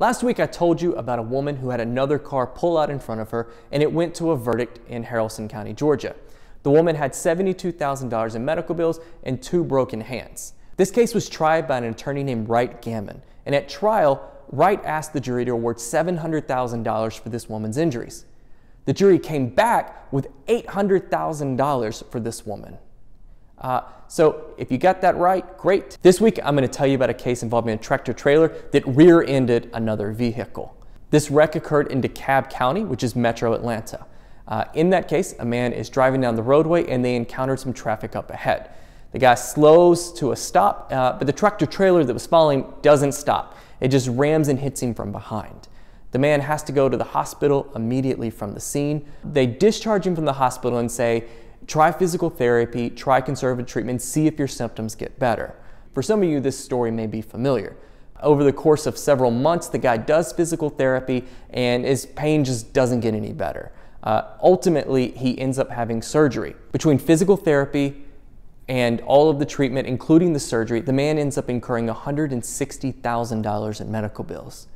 Last week, I told you about a woman who had another car pull out in front of her and it went to a verdict in Harrelson County, Georgia. The woman had $72,000 in medical bills and two broken hands. This case was tried by an attorney named Wright Gammon, and at trial, Wright asked the jury to award $700,000 for this woman's injuries. The jury came back with $800,000 for this woman. Uh, so if you got that right, great. This week, I'm gonna tell you about a case involving a tractor trailer that rear-ended another vehicle. This wreck occurred in DeKalb County, which is metro Atlanta. Uh, in that case, a man is driving down the roadway and they encountered some traffic up ahead. The guy slows to a stop, uh, but the tractor trailer that was following doesn't stop. It just rams and hits him from behind. The man has to go to the hospital immediately from the scene. They discharge him from the hospital and say, Try physical therapy, try conservative treatment, see if your symptoms get better. For some of you, this story may be familiar. Over the course of several months, the guy does physical therapy and his pain just doesn't get any better. Uh, ultimately, he ends up having surgery. Between physical therapy and all of the treatment, including the surgery, the man ends up incurring $160,000 in medical bills.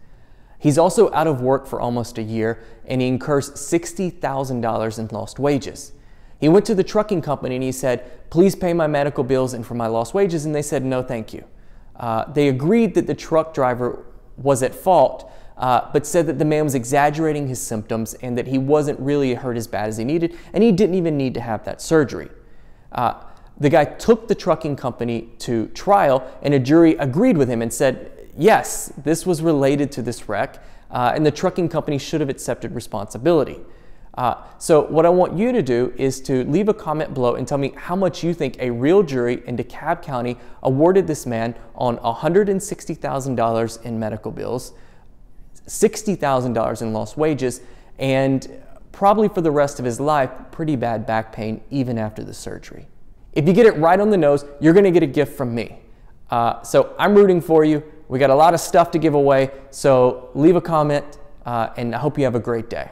He's also out of work for almost a year and he incurs $60,000 in lost wages. He went to the trucking company and he said, please pay my medical bills and for my lost wages. And they said, no, thank you. Uh, they agreed that the truck driver was at fault, uh, but said that the man was exaggerating his symptoms and that he wasn't really hurt as bad as he needed, and he didn't even need to have that surgery. Uh, the guy took the trucking company to trial, and a jury agreed with him and said, yes, this was related to this wreck, uh, and the trucking company should have accepted responsibility. Uh, so what I want you to do is to leave a comment below and tell me how much you think a real jury in DeKalb County awarded this man on $160,000 in medical bills, $60,000 in lost wages, and probably for the rest of his life, pretty bad back pain even after the surgery. If you get it right on the nose, you're gonna get a gift from me. Uh, so I'm rooting for you. We got a lot of stuff to give away, so leave a comment, uh, and I hope you have a great day.